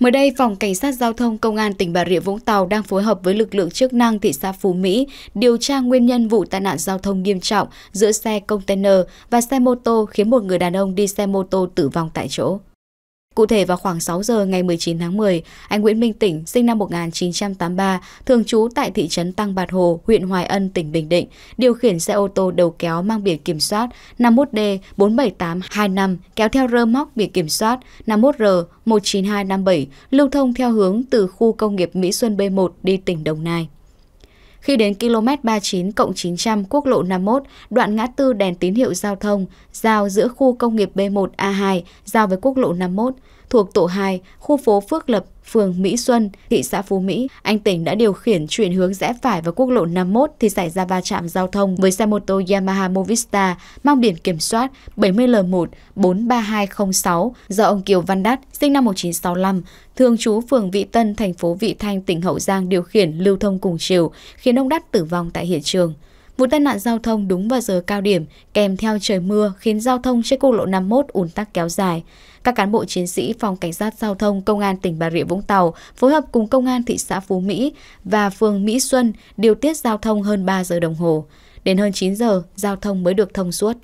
Mới đây, Phòng Cảnh sát Giao thông Công an tỉnh Bà Rịa Vũng Tàu đang phối hợp với lực lượng chức năng thị xã Phú Mỹ điều tra nguyên nhân vụ tai nạn giao thông nghiêm trọng giữa xe container và xe mô tô khiến một người đàn ông đi xe mô tô tử vong tại chỗ. Cụ thể vào khoảng 6 giờ ngày 19 tháng 10, anh Nguyễn Minh Tỉnh, sinh năm 1983, thường trú tại thị trấn Tăng Bạt Hồ, huyện Hoài Ân, tỉnh Bình Định, điều khiển xe ô tô đầu kéo mang biển kiểm soát 51D47825 kéo theo rơ móc biển kiểm soát 51R19257 lưu thông theo hướng từ khu công nghiệp Mỹ Xuân B1 đi tỉnh Đồng Nai. Khi đến km 39 cộng 900 quốc lộ 51, đoạn ngã tư đèn tín hiệu giao thông, giao giữa khu công nghiệp B1A2, giao với quốc lộ 51, thuộc tổ 2, khu phố Phước Lập, phường Mỹ Xuân, thị xã Phú Mỹ, anh Tỉnh đã điều khiển chuyển hướng rẽ phải vào quốc lộ 51 thì xảy ra va chạm giao thông với xe mô tô Yamaha Movista mang biển kiểm soát 70L1 43206 do ông Kiều Văn Đát, sinh năm 1965, thường trú phường Vị Tân, thành phố Vị Thanh, tỉnh Hậu Giang điều khiển lưu thông cùng chiều, khiến ông Đát tử vong tại hiện trường. Vụ tai nạn giao thông đúng vào giờ cao điểm, kèm theo trời mưa khiến giao thông trên quốc lộ 51 ùn tắc kéo dài. Các cán bộ chiến sĩ phòng cảnh sát giao thông công an tỉnh Bà Rịa Vũng Tàu phối hợp cùng công an thị xã Phú Mỹ và phường Mỹ Xuân điều tiết giao thông hơn 3 giờ đồng hồ. Đến hơn 9 giờ, giao thông mới được thông suốt.